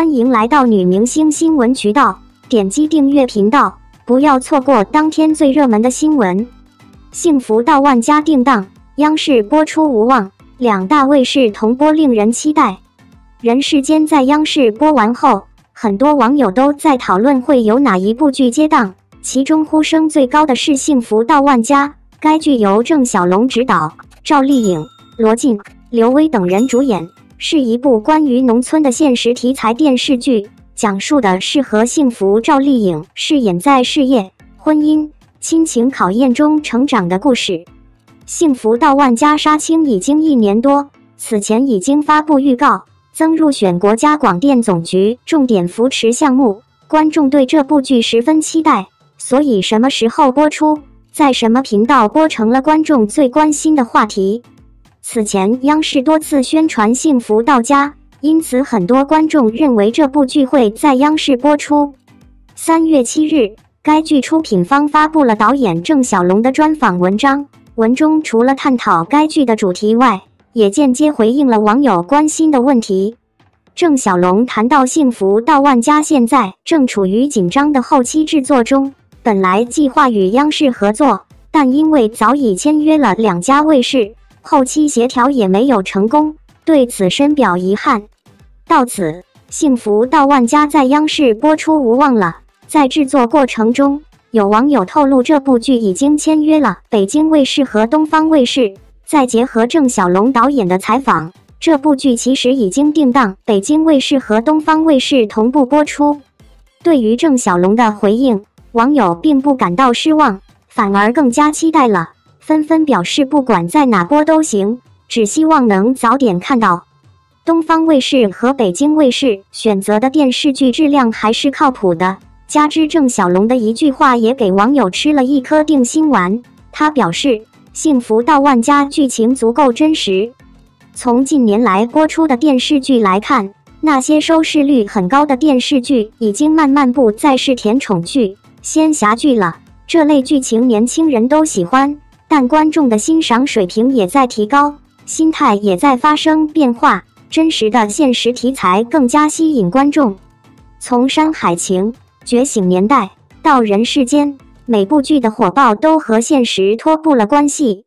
欢迎来到女明星新闻渠道，点击订阅频道，不要错过当天最热门的新闻。《幸福到万家》定档，央视播出无望，两大卫视同播，令人期待。《人世间》在央视播完后，很多网友都在讨论会有哪一部剧接档，其中呼声最高的是《幸福到万家》。该剧由郑晓龙执导，赵丽颖、罗晋、刘威等人主演。是一部关于农村的现实题材电视剧，讲述的是和幸福赵丽颖饰演在事业、婚姻、亲情考验中成长的故事。《幸福到万家》杀青已经一年多，此前已经发布预告，曾入选国家广电总局重点扶持项目，观众对这部剧十分期待。所以，什么时候播出，在什么频道播，成了观众最关心的话题。此前，央视多次宣传《幸福到家》，因此很多观众认为这部剧会在央视播出。三月七日，该剧出品方发布了导演郑小龙的专访文章，文中除了探讨该剧的主题外，也间接回应了网友关心的问题。郑小龙谈到，《幸福到万家》现在正处于紧张的后期制作中，本来计划与央视合作，但因为早已签约了两家卫视。后期协调也没有成功，对此深表遗憾。到此，《幸福到万家》在央视播出无望了。在制作过程中，有网友透露，这部剧已经签约了北京卫视和东方卫视。再结合郑晓龙导演的采访，这部剧其实已经定档北京卫视和东方卫视同步播出。对于郑晓龙的回应，网友并不感到失望，反而更加期待了。纷纷表示，不管在哪播都行，只希望能早点看到。东方卫视和北京卫视选择的电视剧质量还是靠谱的。加之郑晓龙的一句话，也给网友吃了一颗定心丸。他表示：“幸福到万家”剧情足够真实。从近年来播出的电视剧来看，那些收视率很高的电视剧已经慢慢不再是甜宠剧、仙侠剧了。这类剧情年轻人都喜欢。观众的欣赏水平也在提高，心态也在发生变化，真实的现实题材更加吸引观众。从《山海情》《觉醒年代》到《人世间》，每部剧的火爆都和现实脱不了关系。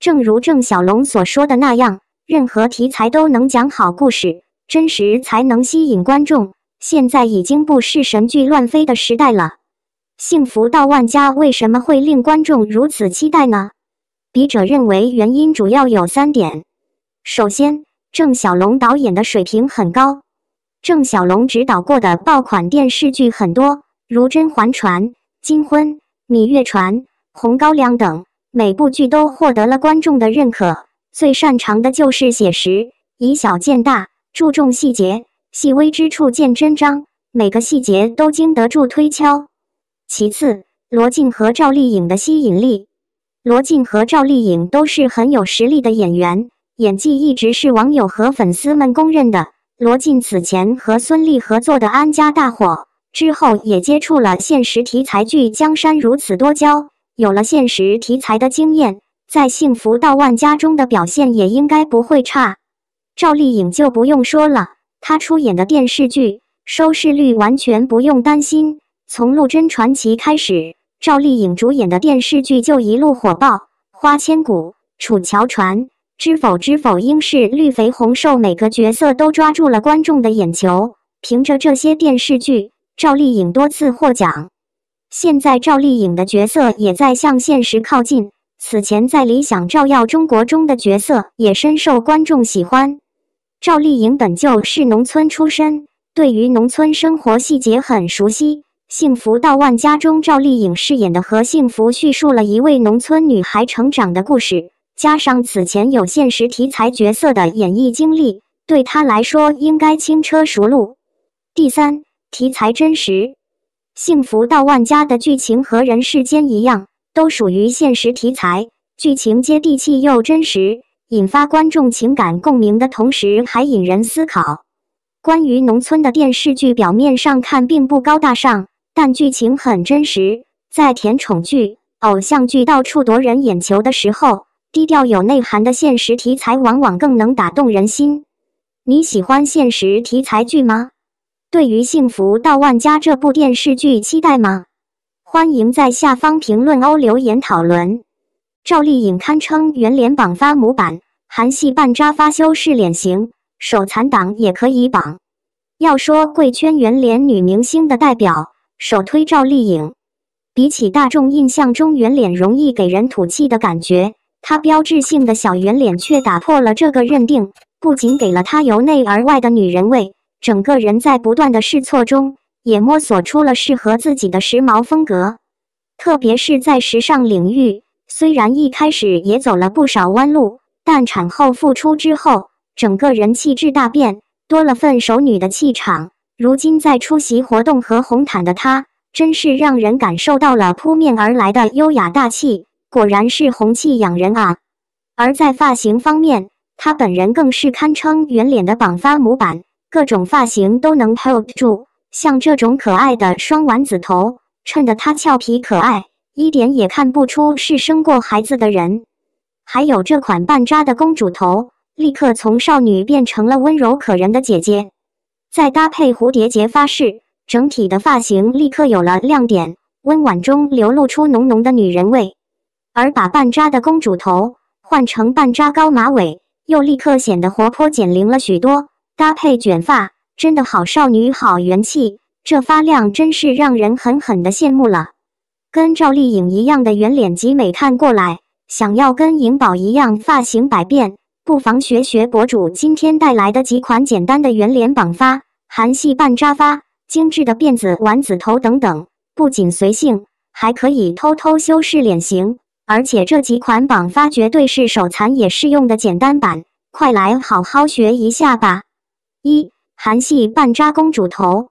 正如郑晓龙所说的那样，任何题材都能讲好故事，真实才能吸引观众。现在已经不是神剧乱飞的时代了，《幸福到万家》为什么会令观众如此期待呢？笔者认为，原因主要有三点：首先，郑晓龙导演的水平很高。郑晓龙执导过的爆款电视剧很多，如《甄嬛传》《金婚》《芈月传》《红高粱》等，每部剧都获得了观众的认可。最擅长的就是写实，以小见大，注重细节，细微之处见真章，每个细节都经得住推敲。其次，罗晋和赵丽颖的吸引力。罗晋和赵丽颖都是很有实力的演员，演技一直是网友和粉丝们公认的。罗晋此前和孙俪合作的《安家》大火，之后也接触了现实题材剧《江山如此多娇》，有了现实题材的经验，在《幸福到万家》中的表现也应该不会差。赵丽颖就不用说了，她出演的电视剧收视率完全不用担心。从《陆贞传奇》开始。赵丽颖主演的电视剧就一路火爆，《花千骨》《楚乔传》《知否知否应是绿肥红瘦》每个角色都抓住了观众的眼球。凭着这些电视剧，赵丽颖多次获奖。现在赵丽颖的角色也在向现实靠近。此前在《理想照耀中国》中的角色也深受观众喜欢。赵丽颖本就是农村出身，对于农村生活细节很熟悉。《幸福到万家》中，赵丽颖饰演的何幸福叙述了一位农村女孩成长的故事。加上此前有现实题材角色的演绎经历，对她来说应该轻车熟路。第三，题材真实，《幸福到万家》的剧情和《人世间》一样，都属于现实题材，剧情接地气又真实，引发观众情感共鸣的同时，还引人思考。关于农村的电视剧，表面上看并不高大上。但剧情很真实，在甜宠剧、偶像剧到处夺人眼球的时候，低调有内涵的现实题材往往更能打动人心。你喜欢现实题材剧吗？对于《幸福到万家》这部电视剧期待吗？欢迎在下方评论哦，留言讨论。赵丽颖堪称圆脸榜发模板，韩系半扎发修饰脸型，手残党也可以绑。要说贵圈圆脸女明星的代表，首推赵丽颖，比起大众印象中圆脸容易给人土气的感觉，她标志性的小圆脸却打破了这个认定，不仅给了她由内而外的女人味，整个人在不断的试错中也摸索出了适合自己的时髦风格。特别是在时尚领域，虽然一开始也走了不少弯路，但产后复出之后，整个人气质大变，多了份熟女的气场。如今在出席活动和红毯的她，真是让人感受到了扑面而来的优雅大气，果然是红气养人啊！而在发型方面，她本人更是堪称圆脸的绑发模板，各种发型都能 hold 住。像这种可爱的双丸子头，衬得她俏皮可爱，一点也看不出是生过孩子的人。还有这款半扎的公主头，立刻从少女变成了温柔可人的姐姐。再搭配蝴蝶结发饰，整体的发型立刻有了亮点，温婉中流露出浓浓的女人味。而把半扎的公主头换成半扎高马尾，又立刻显得活泼减龄了许多。搭配卷发，真的好少女，好元气，这发量真是让人狠狠的羡慕了。跟赵丽颖一样的圆脸集美，看过来，想要跟颖宝一样发型百变。不妨学学博主今天带来的几款简单的圆脸绑发、韩系半扎发、精致的辫子、丸子头等等，不仅随性，还可以偷偷修饰脸型。而且这几款绑发绝对是手残也适用的简单版，快来好好学一下吧！一、韩系半扎公主头，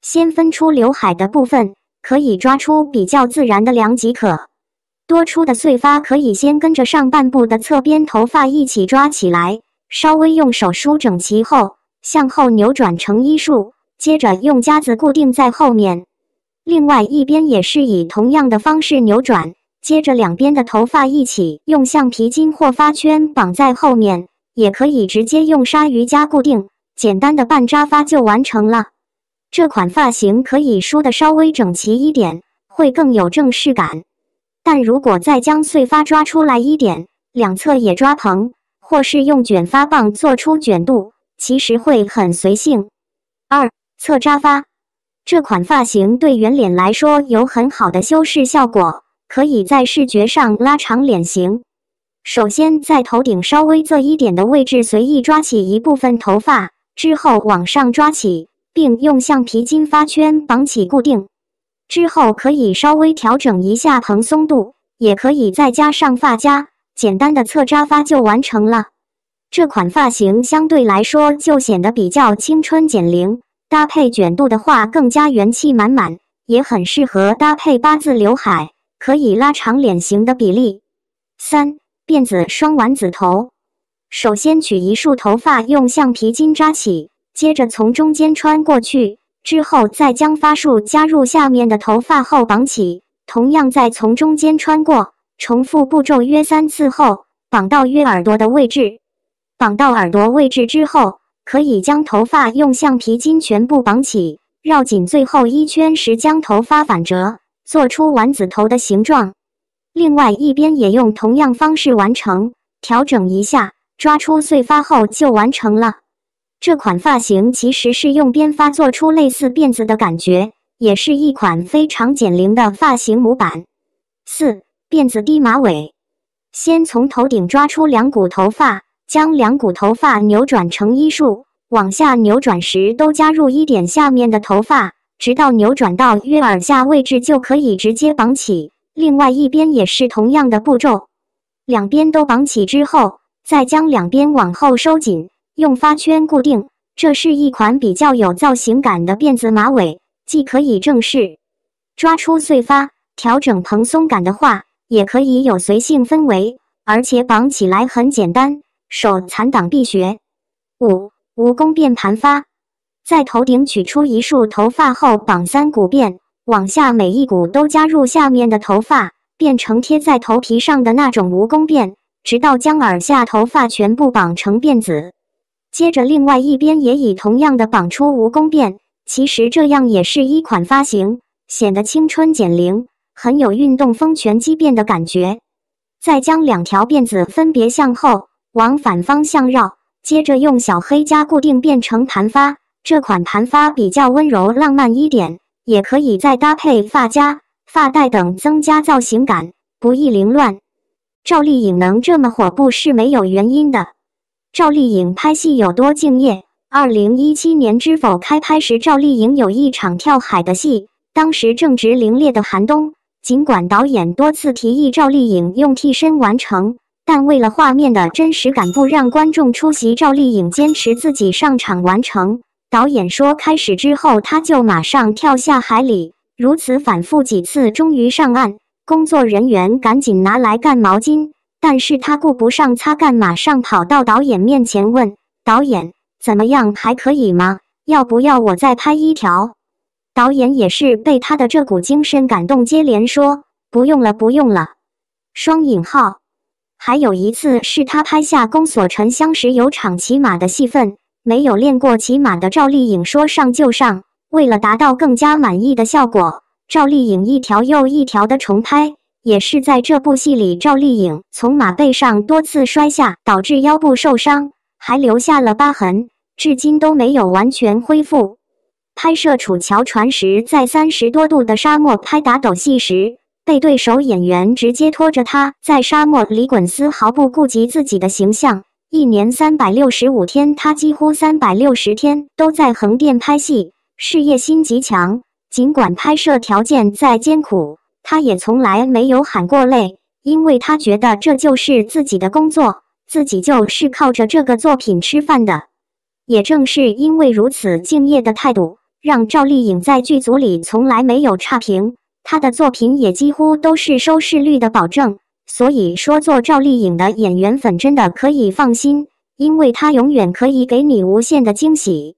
先分出刘海的部分，可以抓出比较自然的量即可。多出的碎发可以先跟着上半部的侧边头发一起抓起来，稍微用手梳整齐后，向后扭转成一束，接着用夹子固定在后面。另外一边也是以同样的方式扭转，接着两边的头发一起用橡皮筋或发圈绑在后面，也可以直接用鲨鱼夹固定，简单的半扎发就完成了。这款发型可以梳的稍微整齐一点，会更有正式感。但如果再将碎发抓出来一点，两侧也抓蓬，或是用卷发棒做出卷度，其实会很随性。二侧扎发这款发型对圆脸来说有很好的修饰效果，可以在视觉上拉长脸型。首先在头顶稍微侧一点的位置随意抓起一部分头发，之后往上抓起，并用橡皮筋发圈绑起固定。之后可以稍微调整一下蓬松度，也可以再加上发夹，简单的侧扎发就完成了。这款发型相对来说就显得比较青春减龄，搭配卷度的话更加元气满满，也很适合搭配八字刘海，可以拉长脸型的比例。三辫子双丸子头，首先取一束头发用橡皮筋扎起，接着从中间穿过去。之后再将发束加入下面的头发后绑起，同样再从中间穿过，重复步骤约三次后绑到约耳朵的位置。绑到耳朵位置之后，可以将头发用橡皮筋全部绑起，绕紧最后一圈时将头发反折，做出丸子头的形状。另外一边也用同样方式完成，调整一下，抓出碎发后就完成了。这款发型其实是用编发做出类似辫子的感觉，也是一款非常减龄的发型模板。四辫子低马尾，先从头顶抓出两股头发，将两股头发扭转成一束，往下扭转时都加入一点下面的头发，直到扭转到约耳下位置就可以直接绑起。另外一边也是同样的步骤，两边都绑起之后，再将两边往后收紧。用发圈固定，这是一款比较有造型感的辫子马尾，既可以正式抓出碎发调整蓬松感的话，也可以有随性氛围，而且绑起来很简单，手残党必学。五蜈蚣辫盘发，在头顶取出一束头发后，绑三股辫，往下每一股都加入下面的头发，变成贴在头皮上的那种蜈蚣辫，直到将耳下头发全部绑成辫子。接着，另外一边也以同样的绑出蜈蚣辫。其实这样也是一款发型，显得青春减龄，很有运动风拳击辫的感觉。再将两条辫子分别向后往反方向绕，接着用小黑夹固定，变成盘发。这款盘发比较温柔浪漫一点，也可以再搭配发夹、发带等，增加造型感，不易凌乱。赵丽颖能这么火，不是没有原因的。赵丽颖拍戏有多敬业？二零一七年《知否》开拍时，赵丽颖有一场跳海的戏，当时正值凌冽的寒冬。尽管导演多次提议赵丽颖用替身完成，但为了画面的真实感，不让观众出席，赵丽颖坚持自己上场完成。导演说，开始之后，她就马上跳下海里，如此反复几次，终于上岸。工作人员赶紧拿来干毛巾。但是他顾不上擦干，马上跑到导演面前问：“导演怎么样？还可以吗？要不要我再拍一条？”导演也是被他的这股精神感动，接连说：“不用了，不用了。”双引号。还有一次是他拍下《宫锁沉香》时有场骑马的戏份，没有练过骑马的赵丽颖说上就上。为了达到更加满意的效果，赵丽颖一条又一条的重拍。也是在这部戏里，赵丽颖从马背上多次摔下，导致腰部受伤，还留下了疤痕，至今都没有完全恢复。拍摄《楚乔传》时，在三十多度的沙漠拍打斗戏时，被对手演员直接拖着她在沙漠里滚，丝毫不顾及自己的形象。一年三百六十五天，他几乎三百六十天都在横店拍戏，事业心极强。尽管拍摄条件再艰苦。他也从来没有喊过累，因为他觉得这就是自己的工作，自己就是靠着这个作品吃饭的。也正是因为如此敬业的态度，让赵丽颖在剧组里从来没有差评，她的作品也几乎都是收视率的保证。所以说，做赵丽颖的演员粉真的可以放心，因为她永远可以给你无限的惊喜。